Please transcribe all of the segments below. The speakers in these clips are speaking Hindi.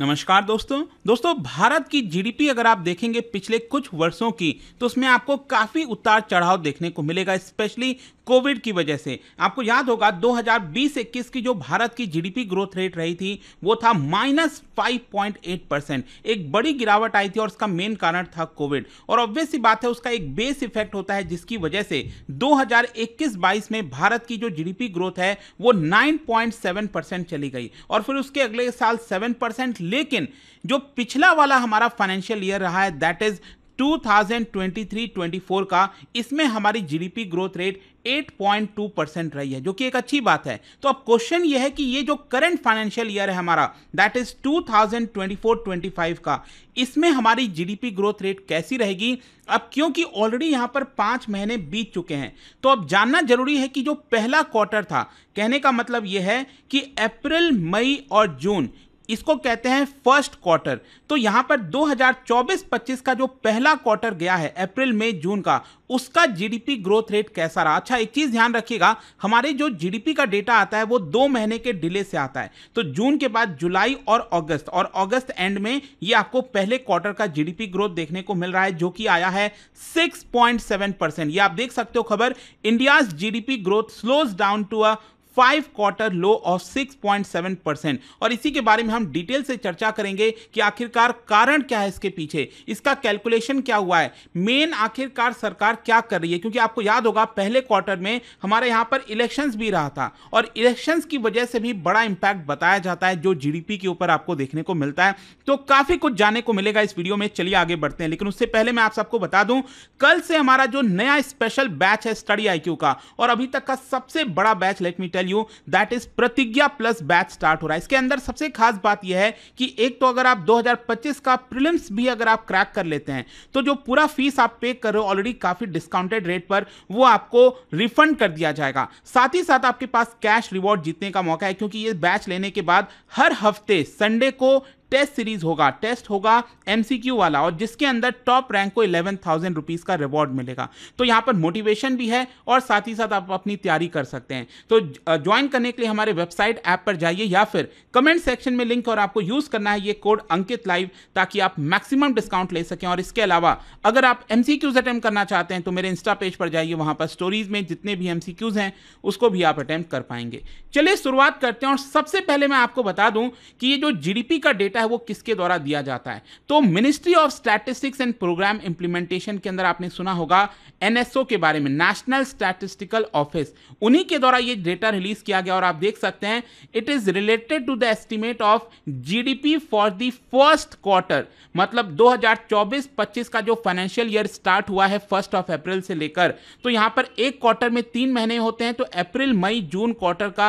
नमस्कार दोस्तों दोस्तों भारत की जीडीपी अगर आप देखेंगे पिछले कुछ वर्षों की तो उसमें आपको काफ़ी उतार चढ़ाव देखने को मिलेगा स्पेशली कोविड की वजह से आपको याद होगा 2020-21 की जो भारत की जीडीपी ग्रोथ रेट रही थी वो था माइनस एट परसेंट एक बड़ी गिरावट आई थी और उसका मेन कारण था कोविड और ऑब्वियस सी बात है उसका एक बेस इफेक्ट होता है जिसकी वजह से 2021-22 में भारत की जो जीडीपी ग्रोथ है वो 9.7 परसेंट चली गई और फिर उसके अगले साल 7 परसेंट लेकिन जो पिछला वाला हमारा फाइनेंशियल ईयर रहा है दैट इज 2023-24 का इसमें हमारी जीडीपी ग्रोथ रेट 8.2 परसेंट रही है जो कि एक अच्छी बात है तो अब क्वेश्चन यह है कि ये जो करंट फाइनेंशियल ईयर है हमारा दैट इज 2024-25 का इसमें हमारी जीडीपी ग्रोथ रेट कैसी रहेगी अब क्योंकि ऑलरेडी यहां पर पांच महीने बीत चुके हैं तो अब जानना जरूरी है कि जो पहला क्वार्टर था कहने का मतलब यह है कि अप्रैल मई और जून इसको कहते हैं फर्स्ट क्वार्टर तो यहां पर 2024-25 का जो पहला क्वार्टर गया है अप्रैल मई जून का उसका जीडीपी ग्रोथ रेट कैसा रहा अच्छा एक चीज ध्यान रखिएगा हमारे जो जीडीपी का डेटा आता है वो दो महीने के डिले से आता है तो जून के बाद जुलाई और अगस्त और अगस्त एंड में ये आपको पहले क्वार्टर का जीडीपी ग्रोथ देखने को मिल रहा है जो कि आया है 6.7 परसेंट ये आप देख सकते हो खबर India GDP growth slows down to a five quarter low of 6.7 percent और इसी के बारे में हम डिटेल से चर्चा करेंगे कि आखिरकार कारण क्या है इसके पीछे इसका कैलकुलेशन क्या हुआ है मेन आखिरकार सरकार क्या कर रही है क्योंकि आपको याद होगा पहले क्वार्टर में हमारे यहाँ पर इलेक्शंस भी रहा था और इलेक्शंस की वजह से भी बड़ा इंपैक्ट बताया जाता है जो जीडीपी के ऊपर आपको देखने को मिलता है तो काफी कुछ जाने को मिलेगा इस वीडियो में चलिए आगे बढ़ते हैं लेकिन उससे पहले मैं आप सबको बता दूं कल से हमारा जो नया स्पेशल बैच है स्टडी आईक्यू का और अभी तक का सबसे बड़ा batch let me tell value that is Pratigya plus batch start हो रहा है इसके अंदर सबसे खास बात यह है कि एक तो अगर आप 2025 का प्रिलिम्स भी अगर आप क्रैक कर लेते हैं तो जो पूरा फीस आप पे कर रहे हो ऑलरेडी काफी डिस्काउंटेड रेट पर वो आपको रिफंड कर दिया जाएगा साथ ही साथ आपके पास कैश रिवॉर्ड जीतने का मौका है क्योंकि ये बैच लेने के बाद हर हफ्ते संडे को टेस्ट सीरीज होगा टेस्ट होगा एमसीक्यू वाला और जिसके अंदर टॉप रैंक को इलेवन थाउजेंड रुपीज का रिवॉर्ड मिलेगा तो यहां पर मोटिवेशन भी है और साथ ही साथ आप अपनी तैयारी कर सकते हैं तो ज्वाइन करने के लिए हमारे वेबसाइट ऐप पर जाइए या फिर कमेंट सेक्शन में लिंक और आपको यूज करना है ये कोड अंकित लाइव ताकि आप मैक्सिमम डिस्काउंट ले सकें और इसके अलावा अगर आप एमसीक्यूज अटेम्प्ट करना चाहते हैं तो मेरे इंस्टा पेज पर जाइए वहां पर स्टोरीज में जितने भी एमसीक्यूज हैं उसको भी आप अटेम्प्ट कर पाएंगे चलिए शुरुआत करते हैं और सबसे पहले मैं आपको बता दूं कि ये जो जीडीपी का डेटा है वो किसके द्वारा दिया जाता है तो ministry of statistics and programme implementation के अंदर आपने सुना होगा एनएसओ के बारे में नेशनल स्टैटिस्टिकल ऑफिस उन्हीं के द्वारा ये डेटा रिलीज किया गया और आप देख सकते हैं it is related to the estimate of GDP for the first quarter मतलब 2024-25 का जो फाइनेंशियल ईयर स्टार्ट हुआ है फर्स्ट ऑफ अप्रैल से लेकर तो यहां पर एक क्वार्टर में तीन महीने होते हैं तो अप्रैल मई जून क्वार्टर का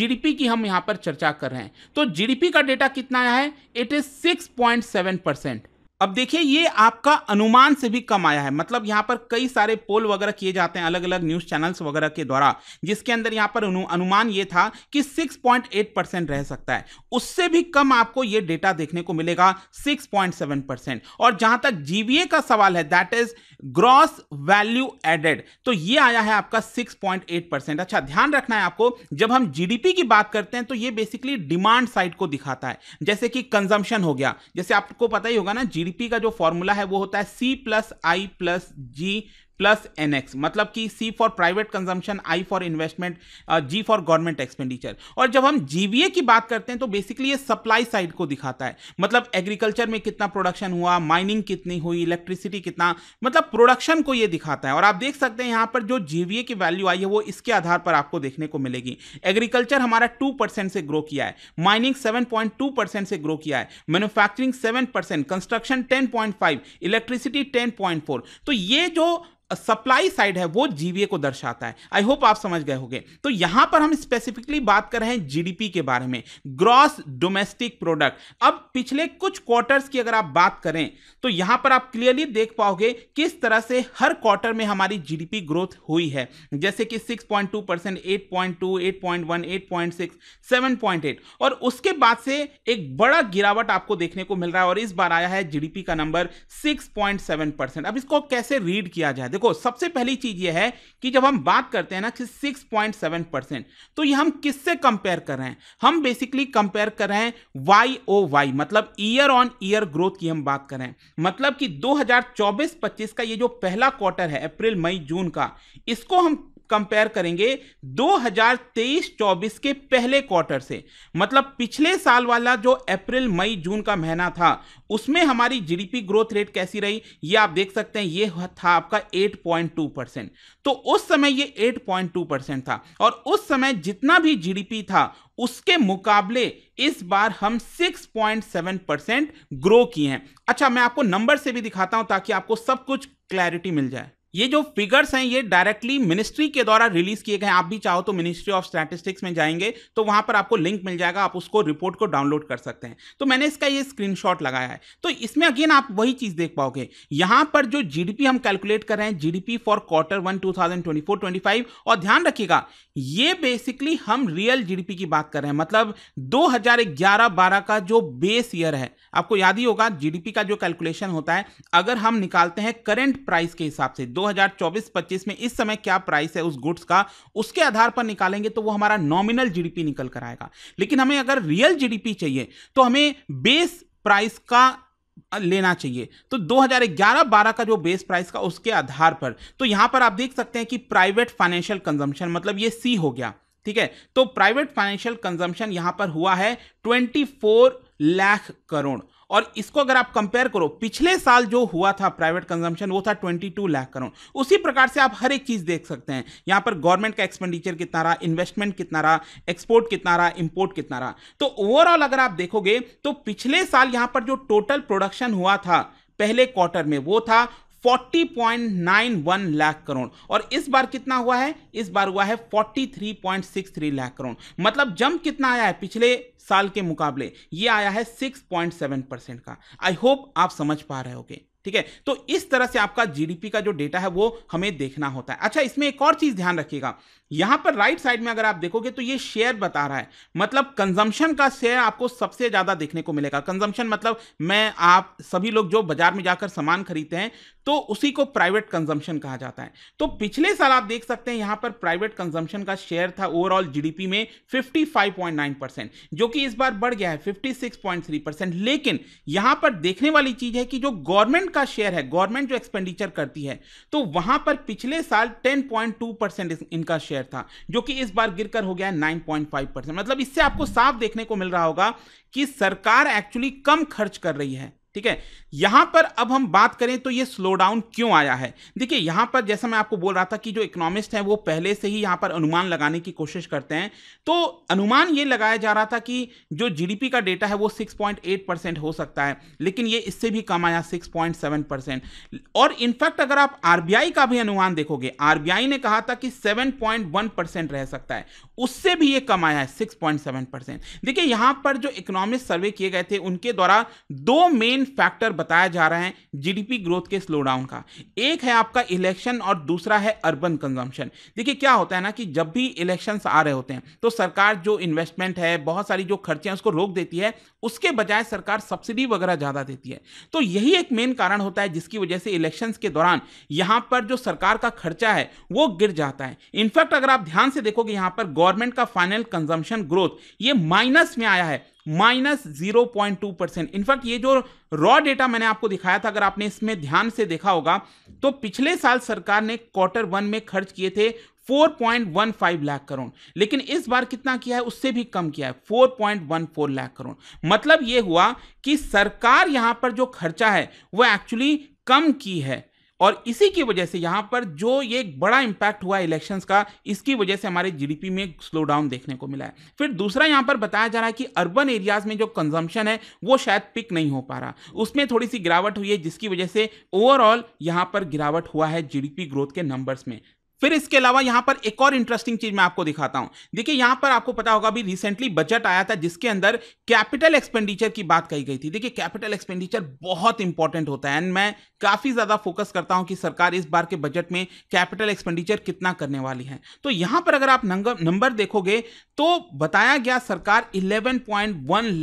जीडीपी की हम यहां पर चर्चा कर रहे हैं तो जीडीपी का डेटा कितना है it is 6.7 percent अब देखिए ये आपका अनुमान से भी कम आया है मतलब यहाँ पर कई सारे पोल वगैरह किए जाते हैं अलग अलग न्यूज़ चैनल्स वगैरह के द्वारा जिसके अंदर यहाँ पर अनुमान ये था कि 6.8 परसेंट रह सकता है उससे भी कम आपको ये डेटा देखने को मिलेगा 6.7 परसेंट और जहाँ तक जीबीए का सवाल है that is gross value added तो ये आया है आपका सिक्स परसेंट अच्छा ध्यान रखना है आपको जब हम जीडीपी की बात करते हैं तो ये बेसिकली डिमांड साइड को दिखाता है जैसे कि कंजम्पन हो गया जैसे आपको पता ही होगा ना जी जीडीपी का जो फॉर्मूला है वो होता है C plus I plus G plus N X मतलब कि C for private consumption I for investment G for government expenditure और जब हम जीवीए की बात करते हैं तो बेसिकली ये सप्लाई साइड को दिखाता है मतलब एग्रीकल्चर में कितना प्रोडक्शन हुआ माइनिंग कितनी हुई इलेक्ट्रिसिटी कितना मतलब प्रोडक्शन को ये दिखाता है और आप देख सकते हैं यहाँ पर जो जीवीए की वैल्यू आई है वो इसके आधार पर आपको देखने को मिलेगी एग्रीकल्चर हमारा टू परसेंट से ग्रो किया है mining seven point two percent से ग्रो किया है manufacturing seven percent construction ten point five electricity ten point four तो ये जो सप्लाई साइड है वो जीवीए को दर्शाता है आई होप आप समझ गए होंगे तो यहां पर हम स्पेसिफिकली बात कर रहे हैं जीडीपी के बारे में ग्रॉस डोमेस्टिक प्रोडक्ट अब पिछले कुछ क्वार्टर्स की अगर आप बात करें तो यहां पर आप क्लियरली देख पाओगे किस तरह से हर क्वार्टर में हमारी जीडीपी ग्रोथ हुई है जैसे कि 6.2 percent eight point two eight point one eight point six seven point eight और उसके बाद से एक बड़ा गिरावट आपको देखने को मिल रहा है और इस बार आया है जीडीपी का नंबर सिक्स पॉइंट सेवन परसेंट अब इसको कैसे रीड किया जाए देखो देखो सबसे पहली चीज यह है कि जब हम बात करते हैं ना कि 6.7 परसेंट तो ये हम किससे कंपेयर कर रहे हैं हम बेसिकली कंपेयर कर रहे हैं वाई ओ वाई मतलब ईयर ऑन ईयर ग्रोथ की हम बात कर रहे हैं मतलब कि 2024-25 का ये जो पहला क्वार्टर है अप्रैल मई जून का इसको हम कंपेयर करेंगे 2023-24 के पहले क्वार्टर से मतलब पिछले साल वाला जो अप्रैल मई जून का महीना था उसमें हमारी जीडीपी ग्रोथ रेट कैसी रही ये आप देख सकते हैं ये था आपका 8.2 परसेंट तो उस समय ये 8.2 परसेंट था और उस समय जितना भी जीडीपी था उसके मुकाबले इस बार हम 6.7 परसेंट ग्रो किए हैं अच्छा मैं आपको नंबर से भी दिखाता हूं ताकि आपको सब कुछ क्लैरिटी मिल जाए ये जो फिगर्स हैं ये डायरेक्टली मिनिस्ट्री के द्वारा रिलीज किए गए आप भी चाहो तो मिनिस्ट्री ऑफ स्टैटिस्टिक्स में जाएंगे तो वहां पर आपको लिंक मिल जाएगा आप उसको रिपोर्ट को डाउनलोड कर सकते हैं तो मैंने इसका ये स्क्रीनशॉट लगाया है तो इसमें अगेन आप वही चीज देख पाओगे यहां पर जो जीडीपी हम कैलकुलेट कर रहे हैं GDP for quarter one two thousand और ध्यान रखिएगा ये बेसिकली हम रियल जीडीपी की बात कर रहे हैं मतलब दो हजार का जो बेस ईयर है आपको याद ही होगा जीडीपी का जो कैलकुलेशन होता है अगर हम निकालते हैं करेंट प्राइस के हिसाब से 2024-25 में इस समय क्या प्राइस है उस गुड्स का उसके आधार पर निकालेंगे तो वो हमारा नॉमिनल जीडीपी निकल कर आएगा लेकिन हमें अगर रियल जीडीपी चाहिए तो हमें बेस प्राइस का लेना चाहिए तो 2011-12 का जो बेस प्राइस का उसके आधार पर तो यहां पर आप देख सकते हैं कि प्राइवेट फाइनेंशियल कंजम्पशन मतलब ये सी हो गया ठीक है तो प्राइवेट फाइनेंशियल कंजम्पशन यहां पर हुआ है 24 लाख करोड़ और इसको अगर आप कंपेयर करो पिछले साल जो हुआ था प्राइवेट कंजम्पशन वो था 22 लाख करोड़ उसी प्रकार से आप हर एक चीज़ देख सकते हैं यहाँ पर गवर्नमेंट का एक्सपेंडिचर कितना रहा इन्वेस्टमेंट कितना रहा एक्सपोर्ट कितना रहा इंपोर्ट कितना रहा तो ओवरऑल अगर आप देखोगे तो पिछले साल यहाँ पर जो टोटल प्रोडक्शन हुआ था पहले क्वार्टर में वो था 40.91 लाख करोड़ और इस बार कितना हुआ है इस बार हुआ है 43.63 लाख करोड़ मतलब जंप कितना आया है पिछले साल के मुकाबले ये आया है 6.7 परसेंट का आई होप आप समझ पा रहे होगे ठीक है तो इस तरह से आपका जीडीपी का जो डेटा है वो हमें देखना होता है अच्छा इसमें एक और चीज ध्यान रखिएगा यहां पर राइट साइड में अगर आप देखोगे तो ये शेयर बता रहा है मतलब कंजम्पशन का शेयर आपको सबसे ज्यादा देखने को मिलेगा कंजम्पशन मतलब मैं आप सभी लोग जो बाजार में जाकर सामान खरीदते हैं तो उसी को प्राइवेट कंजम्पशन कहा जाता है तो पिछले साल आप देख सकते हैं यहां पर प्राइवेट कंजम्पशन का शेयर था ओवरऑल जीडीपी में 55.9 परसेंट जो कि इस बार बढ़ गया है 56.3 परसेंट लेकिन यहां पर देखने वाली चीज है कि जो गवर्नमेंट का शेयर है गवर्नमेंट जो एक्सपेंडिचर करती है तो वहां पर पिछले साल टेन परसेंट इनका शेयर शेयर था जो कि इस बार गिरकर हो गया है 9.5 परसेंट मतलब इससे आपको साफ देखने को मिल रहा होगा कि सरकार एक्चुअली कम खर्च कर रही है ठीक है यहां पर अब हम बात करें तो ये स्लो डाउन क्यों आया है देखिए यहां पर जैसा मैं आपको बोल रहा था कि जो इकोनॉमिस्ट हैं वो पहले से ही यहां पर अनुमान लगाने की कोशिश करते हैं तो अनुमान ये लगाया जा रहा था कि जो जीडीपी का डेटा है वो 6.8 परसेंट हो सकता है लेकिन ये इससे भी कम आया सिक्स परसेंट और इनफैक्ट अगर आप आरबीआई का भी अनुमान देखोगे आरबीआई ने कहा था कि सेवन परसेंट रह सकता है उससे भी ये कम आया है सिक्स परसेंट देखिए यहां पर जो इकोनॉमिस्ट सर्वे किए गए थे उनके द्वारा दो मेन फैक्टर बताया जा रहा है जीडीपी ग्रोथ के स्लो डाउन का एक है आपका इलेक्शन और दूसरा है अर्बन कंजम्पशन देखिए क्या होता है ना कि जब भी इलेक्शन आ रहे होते हैं तो सरकार जो इन्वेस्टमेंट है बहुत सारी जो खर्चियाँ उसको रोक देती है उसके बजाय सरकार सब्सिडी वगैरह ज़्यादा देती है तो यही एक मेन कारण होता है जिसकी वजह से इलेक्शन के दौरान यहाँ पर जो सरकार का खर्चा है वो गिर जाता है इनफैक्ट अगर आप ध्यान से देखोगे यहाँ पर गवर्नमेंट का फाइनल कंजम्पशन ग्रोथ ये माइनस में आया है minus zero point two percent in fact ये जो रॉ डेटा मैंने आपको दिखाया था अगर आपने इसमें ध्यान से देखा होगा तो पिछले साल सरकार ने क्वार्टर वन में खर्च किए थे 4.15 लाख करोड़ लेकिन इस बार कितना किया है उससे भी कम किया है 4.14 लाख करोड़ मतलब ये हुआ कि सरकार यहां पर जो खर्चा है वह एक्चुअली कम की है और इसी की वजह से यहाँ पर जो ये बड़ा इम्पैक्ट हुआ इलेक्शंस का इसकी वजह से हमारे जीडीपी में स्लो डाउन देखने को मिला है फिर दूसरा यहाँ पर बताया जा रहा है कि अर्बन एरियाज़ में जो कंजम्पशन है वो शायद पिक नहीं हो पा रहा उसमें थोड़ी सी गिरावट हुई है जिसकी वजह से ओवरऑल यहाँ पर गिरावट हुआ है जीडीपी ग्रोथ के नंबर्स में फिर इसके अलावा यहां पर एक और इंटरेस्टिंग चीज मैं आपको दिखाता हूं देखिए यहां पर आपको पता होगा अभी रिसेंटली बजट आया था जिसके अंदर कैपिटल एक्सपेंडिचर की बात कही गई थी देखिए कैपिटल एक्सपेंडिचर बहुत इंपॉर्टेंट होता है एंड मैं काफ़ी ज़्यादा फोकस करता हूं कि सरकार इस बार के बजट में कैपिटल एक्सपेंडिचर कितना करने वाली है तो यहां पर अगर आप नंबर देखोगे तो बताया गया सरकार इलेवन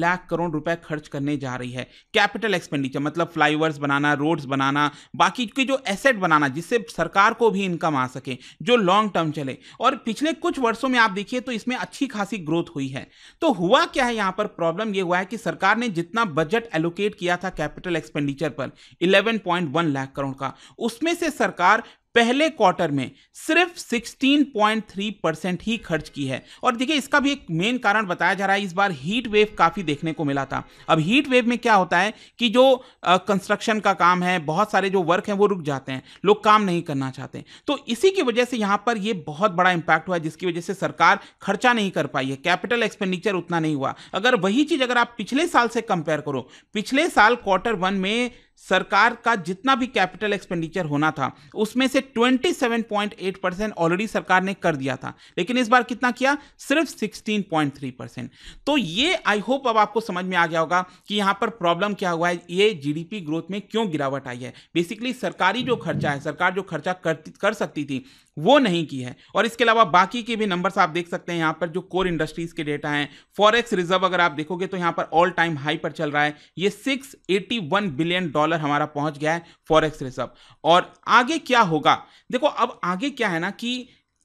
लाख करोड़ रुपए खर्च करने जा रही है कैपिटल एक्सपेंडिचर मतलब फ्लाईओवर्स बनाना रोड्स बनाना बाकी के जो एसेट बनाना जिससे सरकार को भी इनकम आ सके जो लॉन्ग टर्म चले और पिछले कुछ वर्षों में आप देखिए तो इसमें अच्छी खासी ग्रोथ हुई है तो हुआ क्या है यहां पर प्रॉब्लम यह हुआ है कि सरकार ने जितना बजट एलोकेट किया था कैपिटल एक्सपेंडिचर पर 11.1 लाख करोड़ का उसमें से सरकार पहले क्वार्टर में सिर्फ 16.3 परसेंट ही खर्च की है और देखिए इसका भी एक मेन कारण बताया जा रहा है इस बार हीट वेव काफ़ी देखने को मिला था अब हीट वेव में क्या होता है कि जो कंस्ट्रक्शन का काम है बहुत सारे जो वर्क हैं वो रुक जाते हैं लोग काम नहीं करना चाहते तो इसी की वजह से यहाँ पर ये बहुत बड़ा इम्पैक्ट हुआ जिसकी वजह से सरकार खर्चा नहीं कर पाई है कैपिटल एक्सपेंडिचर उतना नहीं हुआ अगर वही चीज़ अगर आप पिछले साल से कंपेयर करो पिछले साल क्वार्टर वन में सरकार का जितना भी कैपिटल एक्सपेंडिचर होना था उसमें से 27.8 परसेंट ऑलरेडी सरकार ने कर दिया था लेकिन इस बार कितना किया सिर्फ 16.3 परसेंट तो ये आई होप अब आपको समझ में आ गया होगा कि यहाँ पर प्रॉब्लम क्या हुआ है ये जीडीपी ग्रोथ में क्यों गिरावट आई है बेसिकली सरकारी जो खर्चा है सरकार जो खर्चा कर, कर सकती थी वो नहीं की है और इसके अलावा बाकी के भी नंबर्स आप देख सकते हैं यहाँ पर जो कोर इंडस्ट्रीज के डेटा हैं फॉरेक्स रिजर्व अगर आप देखोगे तो यहाँ पर ऑल टाइम हाई पर चल रहा है ये 681 बिलियन डॉलर हमारा पहुंच गया है फॉरेक्स रिजर्व और आगे क्या होगा देखो अब आगे क्या है ना कि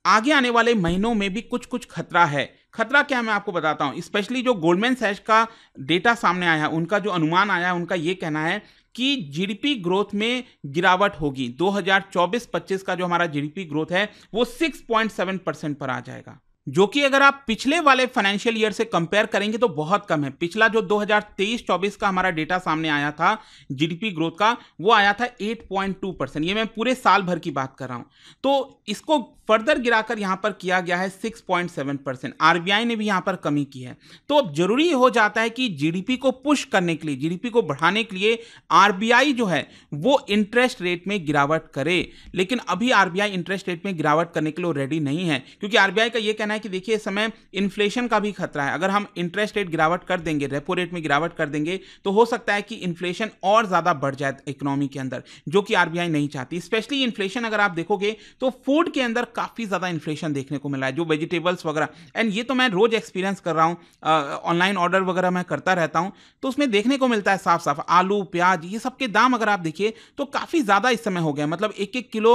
आगे आने वाले महीनों में भी कुछ कुछ खतरा है खतरा क्या है मैं आपको बताता हूँ स्पेशली जो गोल्डमैन सैच का डेटा सामने आया है उनका जो अनुमान आया है उनका ये कहना है कि जीडीपी ग्रोथ में गिरावट होगी 2024-25 का जो हमारा जीडीपी ग्रोथ है वो 6.7 परसेंट पर आ जाएगा जो कि अगर आप पिछले वाले फाइनेंशियल ईयर से कंपेयर करेंगे तो बहुत कम है पिछला जो 2023-24 का हमारा डेटा सामने आया था जीडीपी ग्रोथ का वो आया था 8.2 परसेंट ये मैं पूरे साल भर की बात कर रहा हूं तो इसको फर्दर गिराकर यहाँ पर किया गया है 6.7 परसेंट आर ने भी यहाँ पर कमी की है तो अब जरूरी हो जाता है कि जीडीपी को पुश करने के लिए जीडीपी को बढ़ाने के लिए आर जो है वो इंटरेस्ट रेट में गिरावट करे लेकिन अभी आर इंटरेस्ट रेट में गिरावट करने के लिए रेडी नहीं है क्योंकि आर का ये कहना है कि देखिए इस समय इन्फ्लेशन का भी खतरा है अगर हम इंटरेस्ट रेट गिरावट कर देंगे रेपो रेट में गिरावट कर देंगे तो हो सकता है कि इन्फ्लेशन और ज़्यादा बढ़ जाए इकोनॉमी के अंदर जो कि आर नहीं चाहती स्पेशली इन्फ्लेशन अगर आप देखोगे तो फूड के अंदर काफ़ी ज़्यादा इन्फ्लेशन देखने को मिला है जो वेजिटेबल्स वगैरह एंड ये तो मैं रोज़ एक्सपीरियंस कर रहा हूँ ऑनलाइन ऑर्डर वगैरह मैं करता रहता हूँ तो उसमें देखने को मिलता है साफ साफ आलू प्याज ये सब के दाम अगर आप देखिए तो काफ़ी ज़्यादा इस समय हो गया मतलब एक एक किलो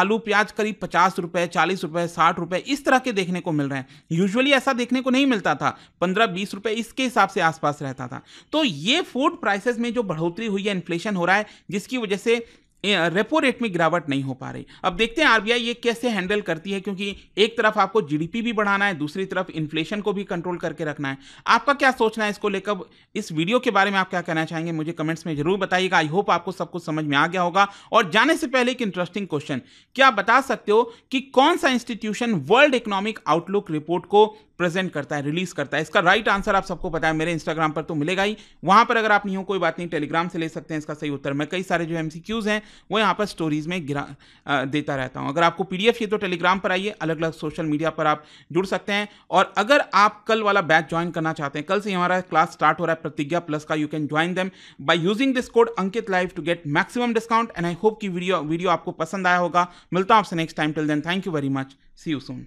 आलू प्याज करीब पचास रुपये चालीस रुपये साठ रुपये इस तरह के देखने को मिल रहे हैं यूजअली ऐसा देखने को नहीं मिलता था पंद्रह बीस रुपये इसके हिसाब से आसपास रहता था तो ये फूड प्राइसेस में जो बढ़ोतरी हुई है इन्फ्लेशन हो रहा है जिसकी वजह से रेपो रेट में गिरावट नहीं हो पा रही अब देखते हैं आरबीआई ये कैसे हैंडल करती है क्योंकि एक तरफ आपको जीडीपी भी बढ़ाना है दूसरी तरफ इन्फ्लेशन को भी कंट्रोल करके रखना है आपका क्या सोचना है इसको लेकर इस वीडियो के बारे में आप क्या कहना चाहेंगे मुझे कमेंट्स में जरूर बताइएगा आई होप आपको सब कुछ समझ में आ गया होगा और जाने से पहले एक इंटरेस्टिंग क्वेश्चन क्या बता सकते हो कि कौन सा institution world economic outlook report को प्रेजेंट करता है रिलीज करता है इसका राइट आंसर आप सबको पता है मेरे इंस्टाग्राम पर तो मिलेगा ही वहां पर अगर आप नहीं हो कोई बात नहीं टेलीग्राम से ले सकते हैं इसका सही उत्तर मैं कई सारे जो एम हैं वो यहाँ पर स्टोरीज में गिरा देता रहता हूँ अगर आपको पी ये तो टेलीग्राम पर आइए अलग अलग सोशल मीडिया पर आप जुड़ सकते हैं और अगर आप कल वाला बैच ज्वाइन करना चाहते हैं कल से हमारा क्लास स्टार्ट हो रहा है प्रतिज्ञा प्लस का you can join them by using this code Ankit live to get maximum discount and I hope की वीडियो वीडियो आपको पसंद आया होगा मिलता हूँ आपसे next time till then thank you very much see you soon